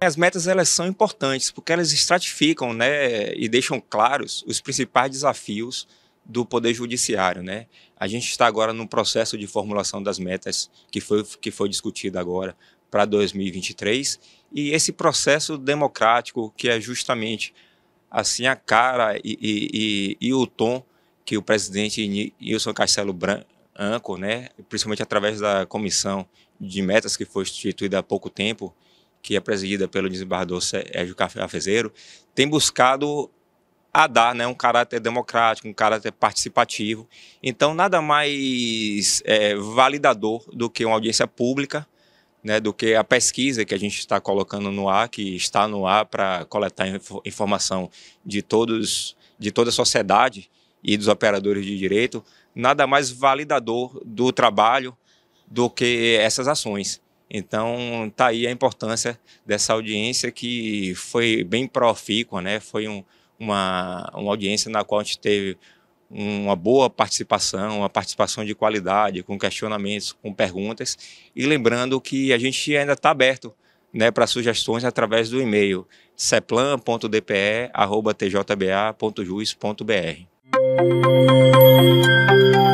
As metas elas são importantes porque elas estratificam né, e deixam claros os principais desafios do Poder Judiciário. Né? A gente está agora num processo de formulação das metas que foi, que foi discutido agora para 2023 e esse processo democrático que é justamente assim a cara e, e, e, e o tom que o presidente Wilson Castelo Branco, né, principalmente através da comissão de metas que foi instituída há pouco tempo, que é presidida pelo desembargador Sérgio Cafezeiro, tem buscado a dar né, um caráter democrático, um caráter participativo. Então, nada mais é, validador do que uma audiência pública, né, do que a pesquisa que a gente está colocando no ar, que está no ar para coletar inf informação de todos, de toda a sociedade e dos operadores de direito, nada mais validador do trabalho do que essas ações. Então, tá aí a importância dessa audiência que foi bem profícua, né? Foi um, uma, uma audiência na qual a gente teve uma boa participação, uma participação de qualidade, com questionamentos, com perguntas. E lembrando que a gente ainda está aberto né, para sugestões através do e-mail ceplan.dpe.tjba.jus.br.